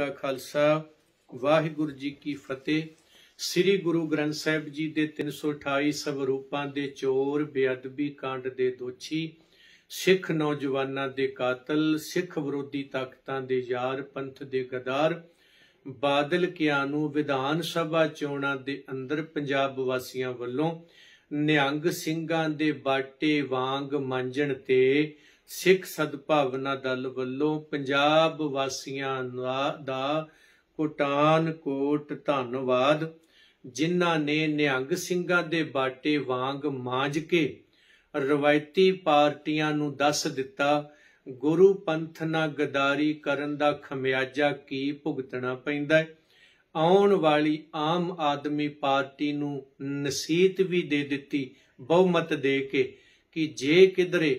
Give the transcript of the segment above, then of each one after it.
ਕਾ ਖਾਲਸਾ ਵਾਹਿਗੁਰੂ ਜੀ ਕੀ ਫਤਿਹ ਸ੍ਰੀ ਗੁਰੂ ਗ੍ਰੰਥ ਸਾਹਿਬ ਜੀ ਦੇ 328 ਸਵਰੂਪਾਂ ਦੇ ਚੋਰ ਬੇਅਦਬੀ ਕਾਂਡ ਦੇ ਦੋਛੀ ਸਿੱਖ ਨੌਜਵਾਨਾਂ ਦੇ ਕਾਤਲ ਸਿੱਖ ਵਿਰੋਧੀ ਤਾਕਤਾਂ ਦੇ ਯਾਰ ਪੰਥ ਦੇ ਗਦਾਰ ਬਾਦਲ ਨੂੰ ਵਿਧਾਨ ਸਭਾ ਚੋਣਾਂ ਦੇ ਅੰਦਰ ਪੰਜਾਬ ਵਾਸੀਆਂ ਵੱਲੋਂ ਨਿਹੰਗ ਸਿੰਘਾਂ ਦੇ ਬਾਟੇ ਵਾਂਗ ਮੰਜਣ ਤੇ ਸਿੱਖ ਸਦਭਾਵਨਾ ਦਲ ਵੱਲੋਂ ਪੰਜਾਬ ਵਾਸੀਆਂ ਦਾ ਕੋਟਾਨ ਕੋਟ ਧੰਨਵਾਦ ਜਿਨ੍ਹਾਂ ਨੇ ਨਿਹੰਗ ਸਿੰਘਾਂ ਦੇ ਬਾਟੇ ਵਾਂਗ ਮਾਂਜ ਕੇ ਰਵਾਇਤੀ ਪਾਰਟੀਆਂ ਨੂੰ ਦੱਸ ਦਿੱਤਾ ਗੁਰੂ ਪੰਥ ਨਾਲ ਗਦਾਰੀ ਕਰਨ ਦਾ ਖਮਿਆਜਾ ਕੀ ਭੁਗਤਣਾ ਪੈਂਦਾ ਹੈ ਆਉਣ ਵਾਲੀ ਆਮ ਆਦਮੀ ਪਾਰਟੀ ਨੂੰ ਨਸੀਹਤ ਵੀ ਦੇ ਦਿੱਤੀ ਬਹੁਮਤ ਦੇ ਕੇ ਕਿ ਜੇ ਕਿਧਰੇ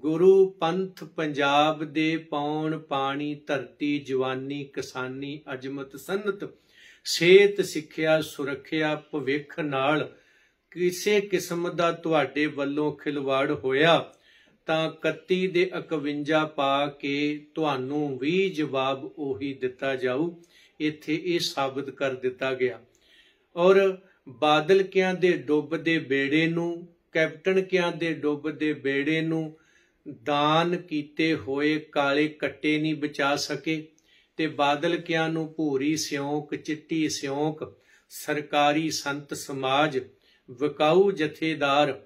ਗੁਰੂ ਪੰਥ ਪੰਜਾਬ ਦੇ ਪੌਣ ਪਾਣੀ ਧਰਤੀ ਜਵਾਨੀ ਕਿਸਾਨੀ ਅਜਮਤ ਸੰਨਤ ਸਿਹਤ ਸਿੱਖਿਆ ਸੁਰੱਖਿਆ ਭਵਿੱਖ ਨਾਲ ਕਿਸੇ ਕਿਸਮ ਦਾ ਤੁਹਾਡੇ ਵੱਲੋਂ ਖਿਲਵਾੜ ਹੋਇਆ ਤਾਂ 31 ਦੇ 51 ਪਾ ਕੇ ਤੁਹਾਨੂੰ ਵੀ ਜਵਾਬ ਉਹੀ ਦਿੱਤਾ ਜਾਊ ਇੱਥੇ ਇਹ ਸਾਬਤ ਕਰ ਦਿੱਤਾ ਗਿਆ ਔਰ ਬਾਦਲ ਕਿਆਂ ਦੇ ਡੁੱਬਦੇ ਬੇੜੇ ਨੂੰ ਕੈਪਟਨ ਕਿਆਂ ਦੇ ਡੁੱਬਦੇ ਬੇੜੇ ਨੂੰ ਦਾਨ ਕੀਤੇ ਹੋਏ ਕਾਲੇ ਕੱਟੇ ਨਹੀਂ ਬਚਾ ਸਕੇ ਤੇ ਬਾਦਲ ਕਿਆਂ ਨੂੰ ਭੂਰੀ ਸਿਉਂਕ ਚਿੱਟੀ ਸਿਉਂਕ ਸਰਕਾਰੀ ਸੰਤ ਸਮਾਜ ਵਿਕਾਊ ਜਥੇਦਾਰ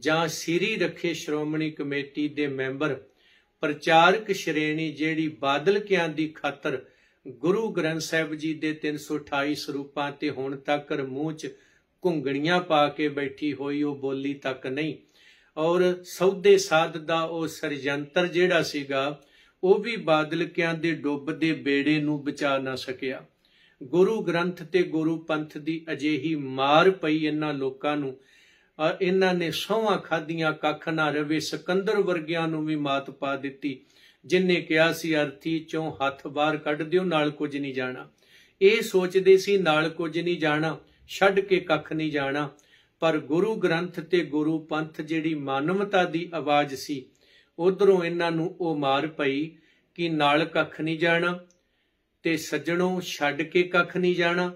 ਜਾਂ ਸਿਰੀ ਰੱਖੇ ਸ਼੍ਰੋਮਣੀ ਕਮੇਟੀ ਦੇ ਮੈਂਬਰ ਪ੍ਰਚਾਰਕ ਸ਼੍ਰੇਣੀ ਜਿਹੜੀ ਬਾਦਲ ਕਿਆਂ ਦੀ ਖਾਤਰ ਗੁਰੂ ਗ੍ਰੰਥ ਸਾਹਿਬ ਜੀ ਦੇ 328 ਸਰੂਪਾਂ ਤੇ ਹੁਣ ਤੱਕ ਮੂੰਹ 'ਚ ਘੁੰਗਣੀਆਂ ਪਾ ਕੇ ਬੈਠੀ ਹੋਈ ਉਹ ਬੋਲੀ ਤੱਕ ਨਹੀਂ ਔਰ ਸੌਦੇ ਸਾਧ ਦਾ ਉਹ ਸਰਜੰਤਰ ਜਿਹੜਾ ਸੀਗਾ ਉਹ ਵੀ ਬਾਦਲਕਿਆਂ ਦੇ ਡੁੱਬਦੇ ਬੇੜੇ ਨੂੰ ਬਚਾ ਨਾ ਸਕਿਆ ਗੁਰੂ ਗ੍ਰੰਥ ਤੇ ਗੁਰੂ ਪੰਥ ਦੀ ਅਜੇਹੀ ਮਾਰ ਪਈ ਇਹਨਾਂ ਲੋਕਾਂ ਨੂੰ ਔਰ ਇਹਨਾਂ ਨੇ ਸੌਹਾਂ ਖਾਦੀਆਂ ਕੱਖ ਨਾ ਰਵੇ ਸਿਕੰਦਰ ਵਰਗਿਆਂ ਨੂੰ ਵੀ ਮਾਤ ਪਾ ਦਿੱਤੀ ਜਿਨਨੇ ਕਿਹਾ ਸੀ ਅਰਥੀ ਚੋਂ ਹੱਥ ਬਾਹਰ ਕੱਢ ਦਿਓ ਨਾਲ ਕੁਝ ਨਹੀਂ ਜਾਣਾ ਇਹ ਸੋਚਦੇ ਸੀ ਨਾਲ ਕੁਝ ਨਹੀਂ ਜਾਣਾ ਛੱਡ ਕੇ ਕੱਖ ਨਹੀਂ ਜਾਣਾ ਪਰ ਗੁਰੂ ਗ੍ਰੰਥ ਤੇ ਗੁਰੂ ਪੰਥ ਜਿਹੜੀ ਮਾਨਵਤਾ ਦੀ ਆਵਾਜ਼ ਸੀ ਉਧਰੋਂ ਇਹਨਾਂ ਨੂੰ ਉਹ ਮਾਰ ਪਈ ਕਿ ਨਾਲ ਕੱਖ ਨਹੀਂ ਜਾਣਾ ਤੇ ਸੱਜਣੋਂ ਛੱਡ ਕੇ ਕੱਖ ਨਹੀਂ ਜਾਣਾ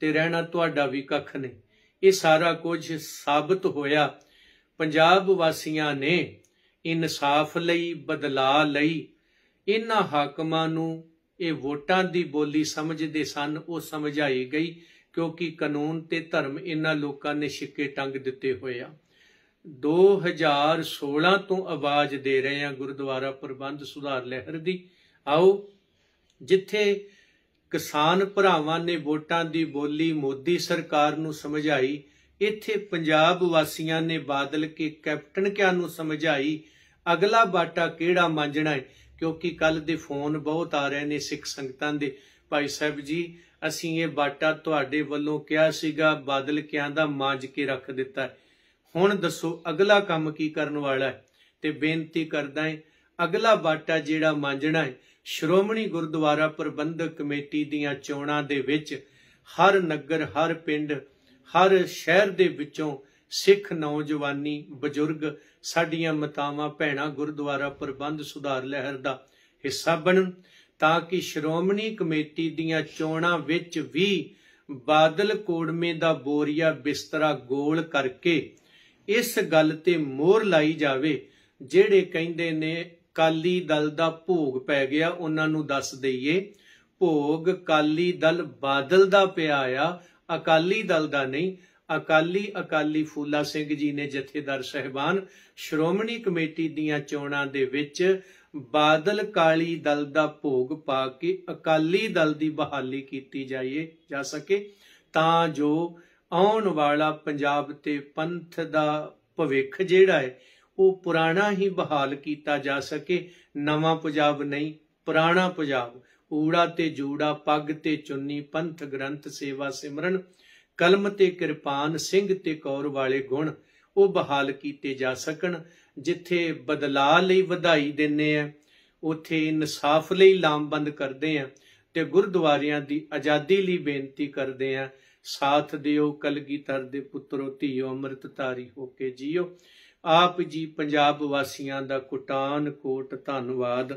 ਤੇ ਰਹਿਣਾ ਤੁਹਾਡਾ ਵੀ ਕੱਖ ਨਹੀਂ ਇਹ ਸਾਰਾ ਕੁਝ ਸਾਬਤ ਹੋਇਆ ਪੰਜਾਬ ਵਾਸੀਆਂ ਨੇ ਇਨਸਾਫ ਲਈ ਬਦਲਾ ਲਈ ਇਹਨਾਂ ਹਾਕਮਾਂ ਨੂੰ ਇਹ ਵੋਟਾਂ ਦੀ ਬੋਲੀ ਸਮਝਦੇ ਸਨ ਉਹ ਸਮਝਾਈ ਗਈ ਕਿਉਂਕਿ ਕਾਨੂੰਨ ਤੇ ਧਰਮ ਇਹਨਾਂ ਲੋਕਾਂ ਨੇ ਛਿੱਕੇ ਟੰਗ ਦਿੱਤੇ ਹੋਏ ਆ 2016 ਤੋਂ ਆਵਾਜ਼ ਦੇ ਰਹੇ ਆ ਗੁਰਦੁਆਰਾ ਪ੍ਰਬੰਧ ਸੁਧਾਰ ਲਹਿਰ ਦੀ ਆਓ ਜਿੱਥੇ ਕਿਸਾਨ ਭਰਾਵਾਂ ਨੇ ਵੋਟਾਂ ਦੀ ਬੋਲੀ ਮੋਦੀ ਸਰਕਾਰ ਨੂੰ ਸਮਝਾਈ ਇੱਥੇ ਪੰਜਾਬ ਵਾਸੀਆਂ ਨੇ ਬਾਦਲ ਕੇ ਕੈਪਟਨ ਕਿਆ ਨੂੰ ਸਮਝਾਈ ਅਗਲਾ ਬਾਟਾ ਕਿਹੜਾ ਮੰਝਣਾ ਹੈ ਕਿਉਂਕਿ ਕੱਲ ਦੇ ਫੋਨ ਬਹੁਤ ਆ ਰਹੇ ਨੇ ਸਿੱਖ ਸੰਗਤਾਂ ਦੇ ਭਾਈ ਸਾਹਿਬ ਜੀ ਅਸੀਂ ਇਹ ਬਾਟਾ ਤੁਹਾਡੇ ਵੱਲੋਂ ਕਿਹਾ ਸੀਗਾ ਬਾਦਲ ਦਾ ਮਾਂਜ ਕੇ ਰੱਖ ਦਿੱਤਾ ਹੁਣ ਦੱਸੋ ਅਗਲਾ ਕੰਮ ਕੀ ਕਰਨ ਵਾਲਾ ਹੈ ਤੇ ਬੇਨਤੀ ਕਰਦਾ ਹੈ ਅਗਲਾ ਬਾਟਾ ਜਿਹੜਾ ਮਾਂਜਣਾ ਹੈ ਸ਼੍ਰੋਮਣੀ ਗੁਰਦੁਆਰਾ ਪ੍ਰਬੰਧਕ ਕਮੇਟੀ ਦੀਆਂ ਚੋਣਾਂ ਦੇ ਵਿੱਚ ਹਰ ਨਗਰ ਹਰ ਪਿੰਡ ਹਰ ਸ਼ਹਿਰ ਦੇ ਵਿੱਚੋਂ ਸਿੱਖ ਨੌਜਵਾਨੀ ਬਜ਼ੁਰਗ ਸਾਡੀਆਂ ਮਤਾਵਾਂ ਭੈਣਾ ਗੁਰਦੁਆਰਾ ਪ੍ਰਬੰਧ ਸੁਧਾਰ ਲਹਿਰ ਦਾ ਹਿੱਸਾ ਬਣਨ ਤਾਂ ਕਿ ਸ਼੍ਰੋਮਣੀ ਕਮੇਟੀ ਦੀਆਂ ਚੋਣਾਂ ਵਿੱਚ ਵੀ ਬਾਦਲ ਕੋੜਮੇ ਦਾ ਬੋਰੀਆ ਬਿਸਤਰਾ ਗੋਲ ਕਰਕੇ ਇਸ ਗੱਲ ਤੇ ਮੋਹਰ ਲਾਈ ਜਾਵੇ ਜਿਹੜੇ ਕਹਿੰਦੇ ਨੇ ਕਾਲੀ ਦਲ ਦਾ ਭੋਗ ਪੈ ਗਿਆ ਉਹਨਾਂ ਨੂੰ ਦੱਸ ਦਈਏ ਭੋਗ ਕਾਲੀ ਦਲ ਬਾਦਲ ਦਾ ਪਿਆ ਆ ਅਕਾਲੀ ਦਲ ਦਾ ਨਹੀਂ ਅਕਾਲੀ ਅਕਾਲੀ ਫੂਲਾ ਸਿੰਘ ਜੀ ਨੇ ਜਥੇਦਾਰ ਸਹਿਬਾਨ ਸ਼੍ਰੋਮਣੀ ਕਮੇਟੀ ਦੀਆਂ ਚੋਣਾਂ ਦੇ ਵਿੱਚ ਬਾਦਲ ਕਾਲੀ ਦਲ ਦਾ ਭੋਗ ਪਾ ਕੇ ਅਕਾਲੀ ਦਲ ਦੀ ਬਹਾਲੀ ਕੀਤੀ ਜਾਈਏ ਜਾ ਸਕੇ ਤਾਂ ਜੋ ਆਉਣ ਵਾਲਾ ਪੰਜਾਬ ਤੇ ਪੰਥ ਦਾ ਭਵਿੱਖ ਜਿਹੜਾ ਹੈ ਉਹ ਪੁਰਾਣਾ ਹੀ ਬਹਾਲ ਕੀਤਾ ਜਾ ਸਕੇ ਨਵਾਂ ਪੰਜਾਬ ਨਹੀਂ ਪੁਰਾਣਾ ਪੰਜਾਬ ਊੜਾ ਤੇ ਜੂੜਾ ਪੱਗ ਤੇ ਚੁੰਨੀ ਪੰਥ ਗ੍ਰੰਥ ਸੇਵਾ ਸਿਮਰਨ ਕਲਮ ਤੇ ਕਿਰਪਾਨ ਸਿੰਘ ਤੇ ਕੌਰ ਵਾਲੇ ਗੁਣ ਉਹ ਬਹਾਲ ਕੀਤੇ ਜਾ ਸਕਣ ਜਿੱਥੇ ਬਦਲਾ ਲਈ ਵਧਾਈ ਦਿੰਨੇ ਆ ਉਥੇ ਇਨਸਾਫ ਲਈ ਲਾਮਬੰਦ ਕਰਦੇ ਆ ਤੇ ਗੁਰਦੁਆਰਿਆਂ ਦੀ ਆਜ਼ਾਦੀ ਲਈ ਬੇਨਤੀ ਕਰਦੇ ਆ ਸਾਥ ਦਿਓ ਕਲਗੀਧਰ ਦੇ ਪੁੱਤਰੋ ਧੀਓ ਅੰਮ੍ਰਿਤਧਾਰੀ ਹੋ ਕੇ ਜੀਓ ਆਪ ਜੀ ਪੰਜਾਬ ਵਾਸੀਆਂ ਦਾ ਕੁਟਾਨ ਕੋਟ ਧੰਨਵਾਦ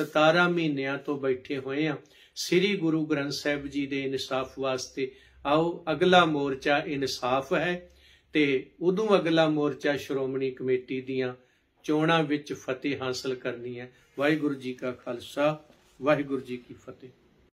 17 ਮਹੀਨਿਆਂ ਤੋਂ ਬੈਠੇ ਹੋਏ ਆ ਸ੍ਰੀ ਗੁਰੂ ਗ੍ਰੰਥ ਸਾਹਿਬ ਜੀ ਦੇ ਇਨਸਾਫ ਵਾਸਤੇ ਆਓ ਅਗਲਾ ਮੋਰਚਾ ਇਨਸਾਫ ਹੈ ਤੇ ਉਦੋਂ ਅਗਲਾ ਮੋਰਚਾ ਸ਼੍ਰੋਮਣੀ ਕਮੇਟੀ ਦੀਆਂ ਚੋਣਾਂ ਵਿੱਚ ਫਤਿਹ ਹਾਸਲ ਕਰਨੀ ਹੈ ਵਾਹਿਗੁਰੂ ਜੀ ਕਾ ਖਾਲਸਾ ਵਾਹਿਗੁਰੂ ਜੀ ਕੀ ਫਤਿਹ